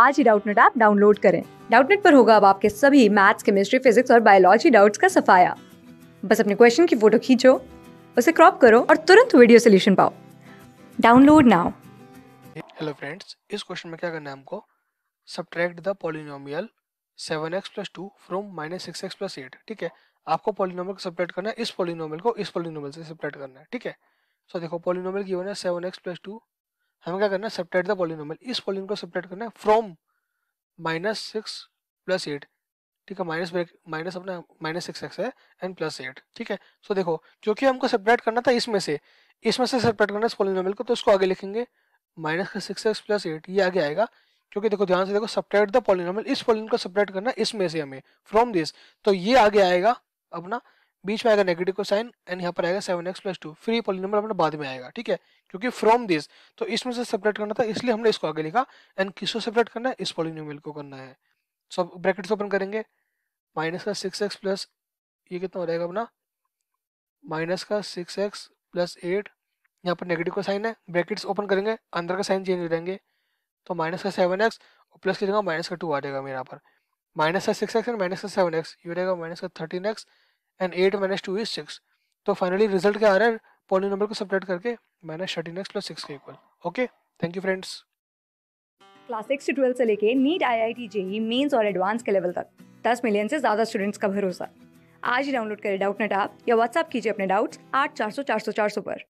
आज ही Doubtnut app download करें डाउटनेट पर होगा अब आपके सभी मैथ्स केमिस्ट्री फिजिक्स और बायोलॉजी डाउट्स का सफाया बस अपने क्वेश्चन की फोटो खींचो उसे क्रॉप करो और तुरंत वीडियो सोल्यूशन पाओ डाउनलोड नाउ हेलो फ्रेंड्स इस क्वेश्चन में क्या करना है हमको subtract the polynomial seven x plus two from minus six x plus eight ठीक है आपको पॉलिनोमल को सब्ट्रैक्ट करना है इस पॉलिनोमल को इस पॉलिनोमल से सब्ट्रैक्ट करना है ठीक है सो so, देखो पॉलिनोमल गिवन है सेवन एक्स प्लस टू हमें क्या करना है द पॉलिनोमल इस पॉलिन को सेपरेट करना है from minus six plus eight ठीक है माइनस ब्रेक माइनस अपना माइनस सिक्स एक्स है एंड प्लस एट ठीक है सो so, देखो क्योंकि हमको सेपरेट करना था इसमें से इसमें से सेपरेट करना है इस पॉलिनोमल को तो इसको आगे लिखेंगे माइनस का सिक्स एक्स प्लस एट ये आगे आएगा क्योंकि देखो ध्यान से देखो सेपरेट द पॉलिनोमल इस पॉलिन को सेपरेट करना है इसमें से हमें फ्रॉम दिस तो ये आगे आएगा अपना बीच में आएगा नेगेटिव को साइन एंड यहाँ पर आएगा seven x plus two free polynomial अपने बाद में आएगा ठीक है क्योंकि फ्रॉम दिस तो इसमें से सेपरेट करना था इसलिए हमने इसको आगे लिखा एंड किसको सेपरेट करना है इस पोलिनोमियल को करना है सो ब्रैकेट्स ओपन करेंगे माइनस का सिक्स एक्स प्लस ये कितना हो जाएगा अपना माइनस का सिक्स एक्स प्लस एट यहाँ पर नेगेटिव का साइन है ब्रैकेट्स ओपन करेंगे अंदर का साइन चेंज हो जाएंगे तो माइनस का सेवन एक्स और प्लस की जगह माइनस का टू आ जाएगा मेरे यहाँ पर माइनस का सिक्स एक्स एंड माइनस का सेवन एक्स ये रहेगा माइनस का thirteen x and eight minus two is six तो फाइनली रिजल्ट क्या आ रहा है पॉली नंबर को सपरेट करके minus thirteen x plus six के equal okay thank you friends class six से ट्वेल्थ से लेके NEET I I T JEE Mains और एडवांस के लेवल तक दस मिलियन से ज़्यादा स्टूडेंट्स का भरोसा आज ही डाउनलोड करें डाउट नेट आप या व्हाट्सअप कीजिए अपने डाउट्स आठ चार सौ चार सौ चार सौ पर